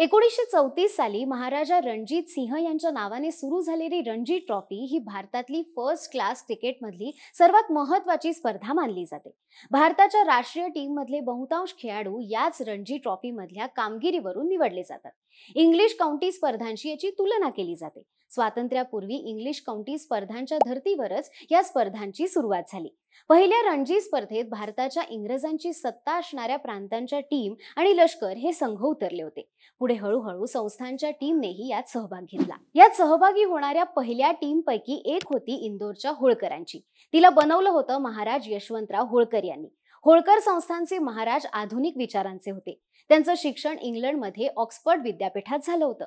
एकोणीसशे चौतीस साली महाराजा रणजित सिंह यांच्या नावाने सुरू झालेली रणजी ट्रॉफी ही भारतातली फर्स्ट क्लास क्रिकेटमधली सर्वात महत्वाची स्पर्धा मानली जाते भारताच्या राष्ट्रीय टीम मधले बहुतांश खेळाडू याच रणजी ट्रॉफीमधल्या कामगिरीवरून निवडले जातात इंग्लिश काउंटी स्पर्धांशी याची तुलना केली जाते स्वातंत्र्यापूर्वी इंग्लिश काउंटी स्पर्धांच्या धर्तीवरच या स्पर्धांची सुरुवात झाली पहिल्या रणजी स्पर्धेत भारताच्या इंग्रजांची सत्ता असणाऱ्या प्रांतांच्या टीम आणि लष्कर हे संघ उतरले होते पुढे हळूहळू संस्थांच्या टीमनेही यात सहभाग घेतला यात सहभागी होणाऱ्या पहिल्या टीम पैकी एक होती इंदोरच्या होळकरांची तिला बनवलं होतं महाराज यशवंतराव होळकर यांनी होळकर संस्थांचे महाराज आधुनिक विचारांचे होते त्यांचं शिक्षण इंग्लंडमध्ये ऑक्सफर्ड विद्यापीठात झालं होतं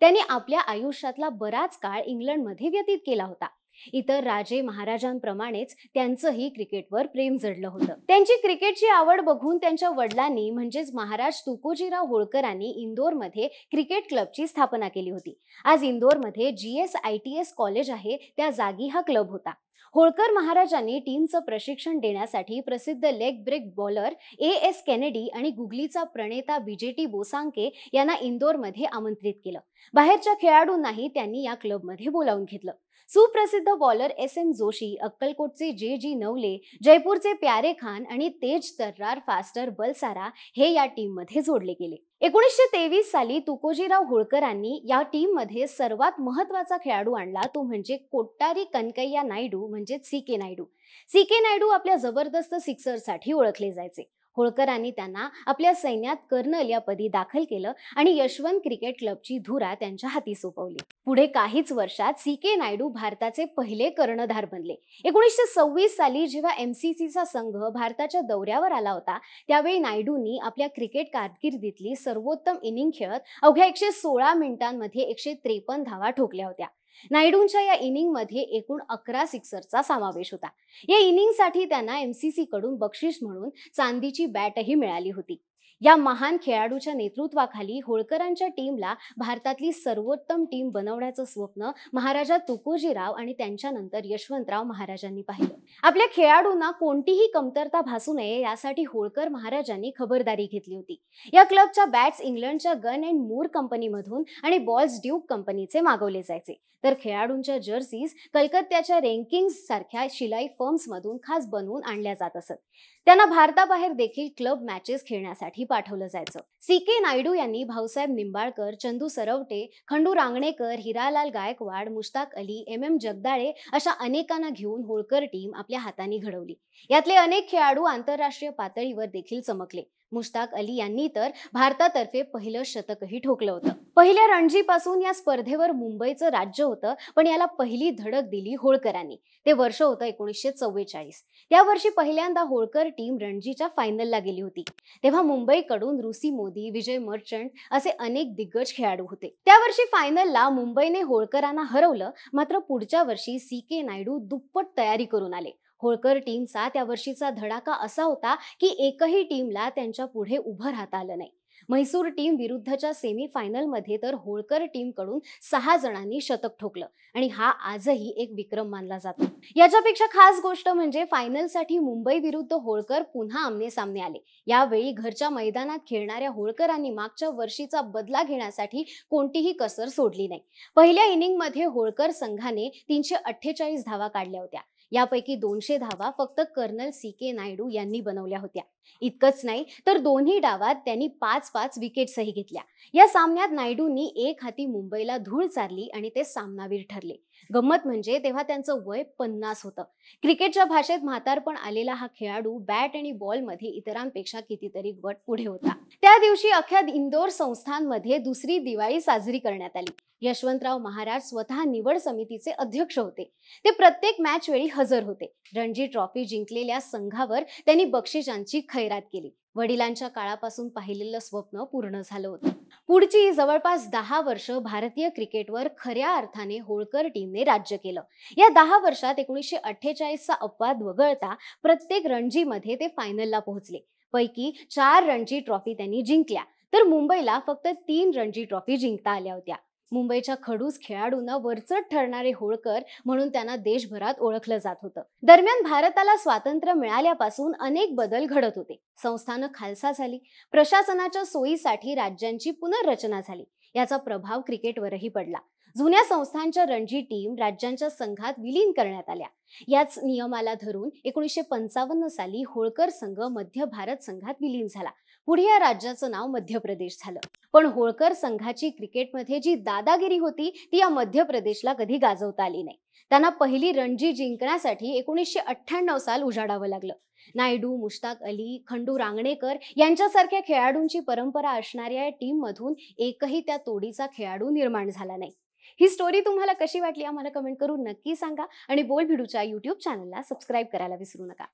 त्यांनी आपल्या आयुष्यातला बराच काळ इंग्लंडमध्ये व्यतीत केला होता इतर राजे महाराजांप्रमाणेच त्यांचंही क्रिकेटवर प्रेम जडलं होतं त्यांची क्रिकेटची आवड बघून त्यांच्या वडिलांनी म्हणजेच महाराज तुकोजीराव होळकरांनी इंदोरमध्ये क्रिकेट क्लबची स्थापना केली होती आज इंदोरमध्ये G S I T S college आहे त्या जागी हा क्लब होता होळकर महाराजांनी टीमचं प्रशिक्षण देण्यासाठी प्रसिद्ध leg break bowler A S Kennedy आणि गुगलीचा प्रणेता बीजेटी बोसांके यांना इंदोरमध्ये आमंत्रित केलं बाहेरच्या खेळाडूंनाही त्यांनी या क्लबमध्ये बोलावून घेतलं सुप्रसिद्ध बॉलर एस एम जोशी अक्कलकोटचे जे जी नवले जयपूरचे प्यारे खान आणि तेज तर्रार फास्टर बलसारा हे या टीममध्ये जोडले गेले एकोणीसशे तेवीस साली तुकोजीराव होळकरांनी या टीम टीममध्ये सर्वात महत्वाचा खेळाडू आणला तो म्हणजे कोट्टारी कनकैया नायडू म्हणजे C K Naidu C K Naidu आपल्या जबरदस्त साठी ओळखले जायचे होळकरांनी त्यांना आपल्या सैन्यात कर्नल या पदी दाखल केलं आणि यशवंत क्रिकेट क्लबची धुरा त्यांच्या हाती सोपवली पुढे काहीच वर्षात सी के नायडू भारताचे पहिले कर्णधार बनले एकोणीसशे सव्वीस साली जेव्हा एमसीसीचा संघ भारताच्या दौऱ्यावर आला होता त्यावेळी नायडूंनी आपल्या क्रिकेट कारकिर्दीतली सर्वोत्तम इनिंग खेळत अवघ्या एकशे सोळा मिनिटांमध्ये एकशे त्रेपन्न धावा ठोकल्या होत्या नायडूंच्या या इनिंगमध्ये एकूण अकरा सिक्सरचा समावेश होता या इनिंगसाठी त्यांना एमसीसी कडून बक्षीस म्हणून चांदीची बॅटही मिळाली होती या महान खेळाडूच्या नेतृत्वाखाली होळकरांच्या टीमला भारतातली सर्वोत्तम टीम बनवण्याचं स्वप्न महाराजा तुकोजीराव आणि त्यांच्यानंतर यशवंतराव महाराजांनी पाहिलं आपल्या खेळाडूंना कोणतीही कमतरता भासू नये यासाठी होळकर महाराजांनी खबरदारी घेतली होती या क्लबच्या बॅट्स इंग्लंडच्या गन अँड मूर कंपनीमधून आणि बॉल्स ड्यूक कंपनीचे मागवले जायचे तर खेळाडूंच्या जर्सीज कलकत्त्याच्या रँकिंग सारख्या शिलाई फर्म्समधून खास बनवून आणल्या जात असत त्यांना भारताबाहेर देखील क्लब मॅचेस खेळण्यासाठी पाठवलं जायचं सी के नायडू यांनी भाऊसाहेब निंबाळकर चंदू सरवटे खंडू रांगणेकर हिरालाल गायकवाड मुश्ताक अली एम एम जगदाळे अशा अनेकांना घेऊन होळकर टीम आपल्या हाताने घडवली यातले अनेक खेळाडू आंतरराष्ट्रीय पातळीवर देखील चमकले मुश्ताक अली यांनी तर भारतातर्फे पहिलं शतकही ठोकलं होतं पहिल्या रणजीपासून या स्पर्धेवर मुंबईचं राज्य होतं पण याला पहिली धडक दिली होळकरांनी ते वर्ष होतं एकोणीसशे त्या वर्षी पहिल्यांदा होळकर टीम रणजीच्या फायनलला गेली होती तेव्हा मुंबईकडून रुसी मोदी विजय मर्चंट असे अनेक दिग्गज खेळाडू होते त्या वर्षी फायनलला मुंबईने होळकरांना हरवलं मात्र पुढच्या वर्षी सी के नायडू दुप्पट तयारी करून आले होळकर टीमचा त्या वर्षीचा धडाका असा होता की एकही टीमला त्यांच्या पुढे उभं राहता आलं नाही म्हैसूर टीम विरुद्धच्या मध्ये तर होळकर टीमकडून सहा जणांनी शतक ठोकलं आणि हा आजही एक विक्रम मानला जातो याच्यापेक्षा खास गोष्ट म्हणजे फायनलसाठी मुंबई विरुद्ध होळकर पुन्हा आमने सामने आले यावेळी घरच्या मैदानात खेळणाऱ्या होळकरांनी मागच्या वर्षीचा बदला घेण्यासाठी कोणतीही कसर सोडली नाही पहिल्या इनिंगमध्ये होळकर संघाने तीनशे अठ्ठेचाळीस धावा काढल्या होत्या यापैकी दोनशे धावा फक्त कर्नल सी के नायडू यांनी बनवल्या होत्या इतकंच नाही तर दोन्ही डावात त्यांनी पाच पाच विकेटसही घेतल्या या सामन्यात नायडूंनी एक हाती मुंबईला धूळ चारली आणि ते सामनावीर ठरले गंमत म्हणजे तेव्हा त्यांचं वय पन्नास होतं क्रिकेटच्या भाषेत म्हातारपण आलेला हा खेळाडू बॅट आणि बॉलमध्ये इतरांपेक्षा कितीतरी गट पुढे होता त्या दिवशी अख्या इंदोर संस्थांमध्ये दुसरी दिवाळी साजरी करण्यात आली यशवंतराव महाराज स्वतः निवड समितीचे अध्यक्ष होते ते प्रत्येक मॅच वेळी हजर होते रणजी ट्रॉफी जिंकलेल्या संघावर त्यांनी बक्षिसांची खैरात केली वडिलांच्या काळापासून पाहिलेलं स्वप्न पूर्ण झालं होतं पुढची जवळपास दहा वर्ष भारतीय क्रिकेटवर खऱ्या अर्थाने होळकर टीमने राज्य केलं या दहा वर्षात एकोणीसशे चा अपवाद वगळता प्रत्येक रणजीमध्ये ते फायनलला पोहोचले पैकी चार रणजी ट्रॉफी त्यांनी जिंकल्या तर मुंबईला फक्त तीन रणजी ट्रॉफी जिंकता आल्या होत्या मुंबईच्या खडूस खेळाडूंना वरचट ठरणारे होळकर म्हणून त्यांना देशभरात ओळखलं जात होतं दरम्यान भारताला स्वातंत्र्य मिळाल्यापासून अनेक बदल घडत होते संस्थानं खालसा झाली प्रशासनाच्या सोयीसाठी राज्यांची पुनर्रचना झाली याचा प्रभाव क्रिकेटवरही पडला जुन्या संस्थांच्या रणजी टीम राज्यांच्या संघात विलीन करण्यात आल्या याच नियमाला धरून एकोणीसशे पंचावन्न साली होळकर संघ मध्य भारत संघात विलीन झाला पुढे या राज्याचं नाव मध्य प्रदेश झालं पण होळकर संघाची क्रिकेटमध्ये जी दादागिरी होती ती या मध्य प्रदेशला कधी गाजवता आली नाही त्यांना पहिली रणजी जिंकण्यासाठी एकोणीसशे अठ्ठ्याण्णव साल उजाडावं लागलं नायडू मुश्ताक अली खंडू रांगणेकर यांच्यासारख्या खेळाडूंची परंपरा असणाऱ्या या टीममधून एकही त्या तोडीचा खेळाडू निर्माण झाला नाही ही स्टोरी तुम्हाला कशी वाटली आम्हाला कमेंट करून नक्की सांगा आणि बोल भिडूच्या यूट्यूब चॅनलला सबस्क्राईब करायला विसरू नका